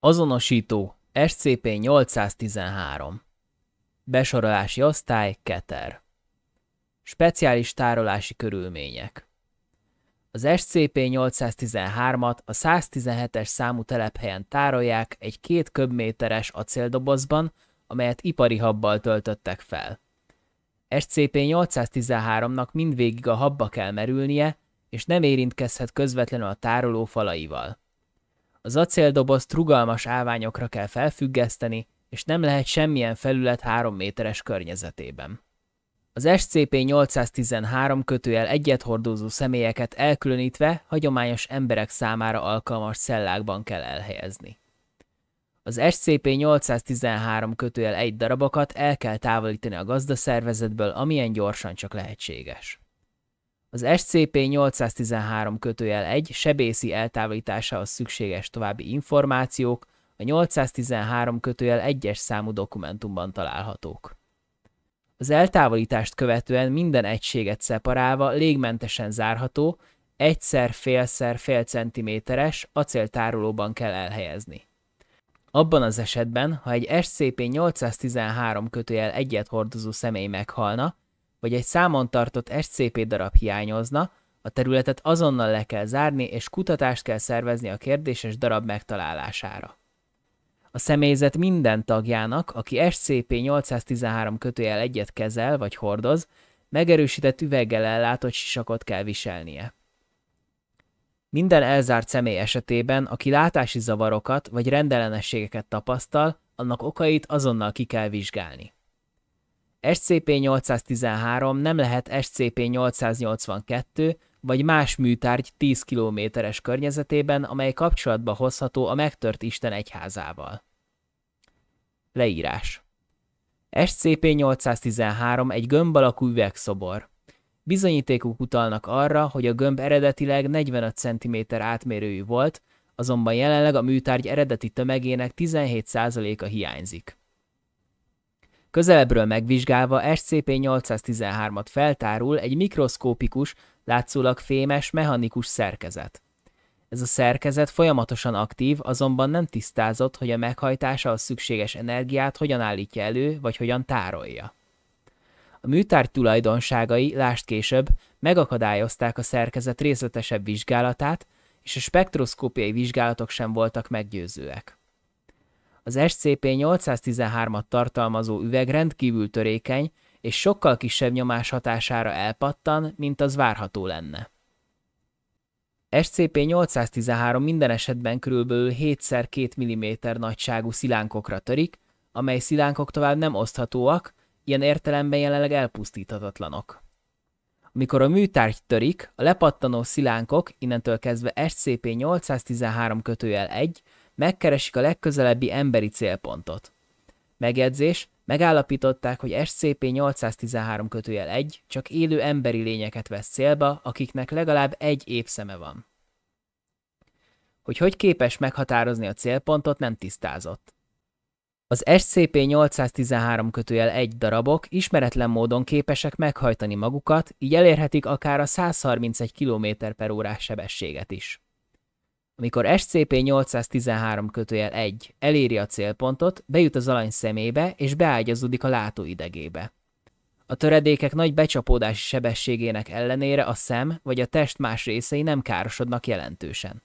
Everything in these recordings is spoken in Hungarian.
Azonosító SCP-813 Besorolási osztály Keter Speciális tárolási körülmények Az SCP-813-at a 117-es számú telephelyen tárolják egy két köbméteres acéldobozban, amelyet ipari habbal töltöttek fel. SCP-813-nak mindvégig a habba kell merülnie, és nem érintkezhet közvetlenül a tároló falaival. Az acéldobozt rugalmas áványokra kell felfüggeszteni, és nem lehet semmilyen felület 3 méteres környezetében. Az SCP-813 kötőjel egyet hordozó személyeket elkülönítve hagyományos emberek számára alkalmas szellákban kell elhelyezni. Az SCP-813 kötőjel egy darabokat el kell távolítani a gazdaszervezetből, amilyen gyorsan csak lehetséges. Az SCP 813 kötőjel 1 sebészi eltávolításához szükséges további információk a 813 kötőjel 1-es számú dokumentumban találhatók. Az eltávolítást követően minden egységet szeparálva légmentesen zárható, egyszer félszer fél centiméteres acéltárolóban kell elhelyezni. Abban az esetben, ha egy SCP-813 kötőjel egyet hordozó személy meghalna, vagy egy számon tartott SCP darab hiányozna, a területet azonnal le kell zárni, és kutatást kell szervezni a kérdéses darab megtalálására. A személyzet minden tagjának, aki SCP-813 kötőjel egyet kezel vagy hordoz, megerősített üveggel ellátott sisakot kell viselnie. Minden elzárt személy esetében, aki látási zavarokat vagy rendellenességeket tapasztal, annak okait azonnal ki kell vizsgálni. SCP-813 nem lehet SCP-882 vagy más műtárgy 10 kilométeres környezetében, amely kapcsolatba hozható a megtört Isten egyházával. Leírás SCP-813 egy gömb alakú üvegszobor. Bizonyítékok utalnak arra, hogy a gömb eredetileg 45 cm átmérőjű volt, azonban jelenleg a műtárgy eredeti tömegének 17%-a hiányzik közelebbről megvizsgálva SCP-813-at feltárul egy mikroszkópikus, látszólag fémes, mechanikus szerkezet. Ez a szerkezet folyamatosan aktív, azonban nem tisztázott, hogy a meghajtása a szükséges energiát hogyan állítja elő, vagy hogyan tárolja. A műtárgy tulajdonságai, lást később, megakadályozták a szerkezet részletesebb vizsgálatát, és a spektroszkópiai vizsgálatok sem voltak meggyőzőek. Az SCP 813-at tartalmazó üveg rendkívül törékeny, és sokkal kisebb nyomás hatására elpattan, mint az várható lenne. SCP-813 minden esetben kb. 7x2 mm nagyságú szilánkokra törik, amely szilánkok tovább nem oszthatóak, ilyen értelemben jelenleg elpusztíthatatlanok. Amikor a műtárgy törik, a lepattanó szilánkok, innentől kezdve SCP-813 kötőjel 1, megkeresik a legközelebbi emberi célpontot. Megjegyzés, megállapították, hogy SCP-813 kötőjel 1 csak élő emberi lényeket vesz célba, akiknek legalább egy épszeme van. Hogy hogy képes meghatározni a célpontot nem tisztázott. Az SCP-813 kötőjel 1 darabok ismeretlen módon képesek meghajtani magukat, így elérhetik akár a 131 km per órás sebességet is. Amikor SCP 813 kötőjel 1 eléri a célpontot, bejut az alany szemébe és beágyazódik a látóidegébe. A töredékek nagy becsapódási sebességének ellenére a szem vagy a test más részei nem károsodnak jelentősen.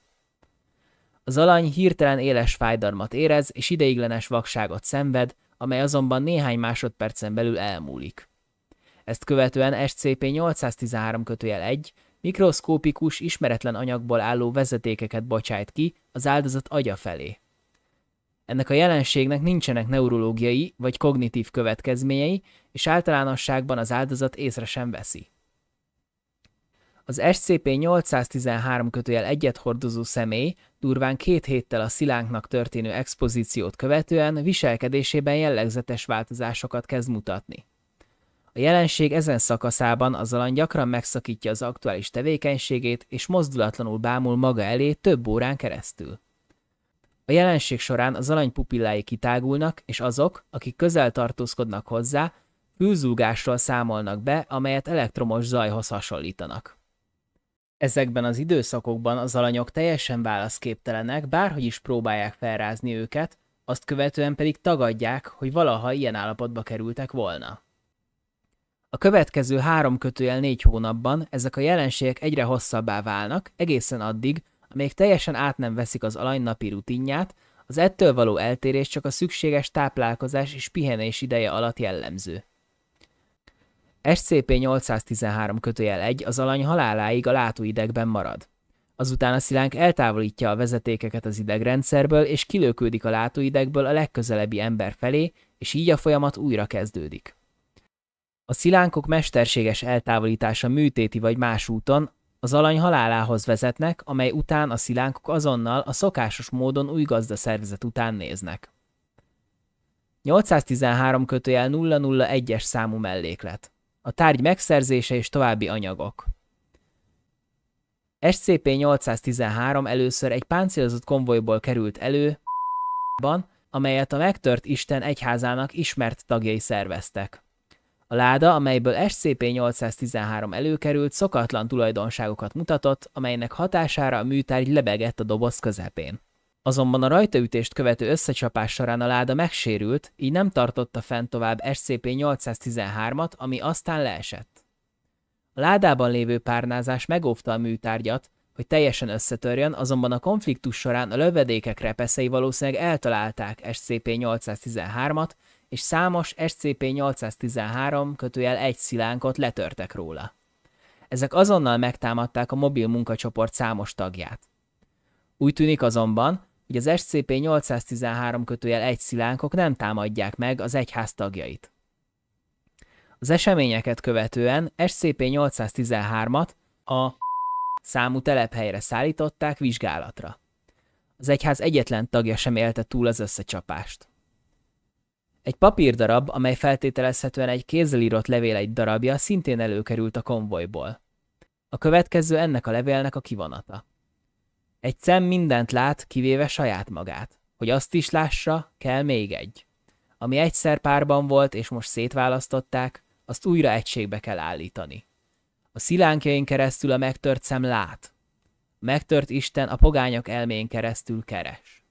Az alany hirtelen éles fájdalmat érez és ideiglenes vakságot szenved, amely azonban néhány másodpercen belül elmúlik. Ezt követően SCP-813 kötőjel 1 Mikroszkópikus, ismeretlen anyagból álló vezetékeket bocsájt ki az áldozat agya felé. Ennek a jelenségnek nincsenek neurológiai vagy kognitív következményei, és általánosságban az áldozat észre sem veszi. Az SCP-813 kötőjel egyet hordozó személy durván két héttel a szilánknak történő expozíciót követően viselkedésében jellegzetes változásokat kezd mutatni. A jelenség ezen szakaszában az alan gyakran megszakítja az aktuális tevékenységét, és mozdulatlanul bámul maga elé több órán keresztül. A jelenség során az alany pupillái kitágulnak, és azok, akik közel tartózkodnak hozzá, űrzúgásról számolnak be, amelyet elektromos zajhoz hasonlítanak. Ezekben az időszakokban az alanyok teljesen válaszképtelenek, bárhogy is próbálják felrázni őket, azt követően pedig tagadják, hogy valaha ilyen állapotba kerültek volna. A következő három kötőjel négy hónapban ezek a jelenségek egyre hosszabbá válnak, egészen addig, amíg teljesen át nem veszik az alany napi rutinját, az ettől való eltérés csak a szükséges táplálkozás és pihenés ideje alatt jellemző. SCP-813 kötőjel 1 az alany haláláig a látóidegben marad. Azután a szilánk eltávolítja a vezetékeket az idegrendszerből, és kilőködik a látóidegből a legközelebbi ember felé, és így a folyamat újra kezdődik. A szilánkok mesterséges eltávolítása műtéti vagy más úton az alany halálához vezetnek, amely után a szilánkok azonnal a szokásos módon új gazdaszervezet után néznek. 813 kötőjel 001-es számú melléklet. A tárgy megszerzése és további anyagok. SCP-813 először egy páncélozott konvojból került elő, amelyet a megtört Isten egyházának ismert tagjai szerveztek láda, amelyből SCP-813 előkerült, szokatlan tulajdonságokat mutatott, amelynek hatására a műtárgy lebegett a doboz közepén. Azonban a rajtaütést követő összecsapás során a láda megsérült, így nem tartotta fent tovább SCP-813-at, ami aztán leesett. A ládában lévő párnázás megóvta a műtárgyat, hogy teljesen összetörjön, azonban a konfliktus során a lövedékek repeszei valószínűleg eltalálták SCP-813-at, és számos SCP-813 kötőjel egy szilánkot letörtek róla. Ezek azonnal megtámadták a mobil munkacsoport számos tagját. Úgy tűnik azonban, hogy az SCP-813 kötőjel egy szilánkok nem támadják meg az egyház tagjait. Az eseményeket követően SCP-813-at a számú telephelyre szállították vizsgálatra. Az egyház egyetlen tagja sem élte túl az összecsapást. Egy papírdarab, amely feltételezhetően egy kézzel írott levél egy darabja, szintén előkerült a konvojból. A következő ennek a levélnek a kivonata. Egy szem mindent lát, kivéve saját magát. Hogy azt is lássa, kell még egy. Ami egyszer párban volt, és most szétválasztották, azt újra egységbe kell állítani. A szilánkjain keresztül a megtört szem lát. A megtört Isten a pogányok elmén keresztül keres.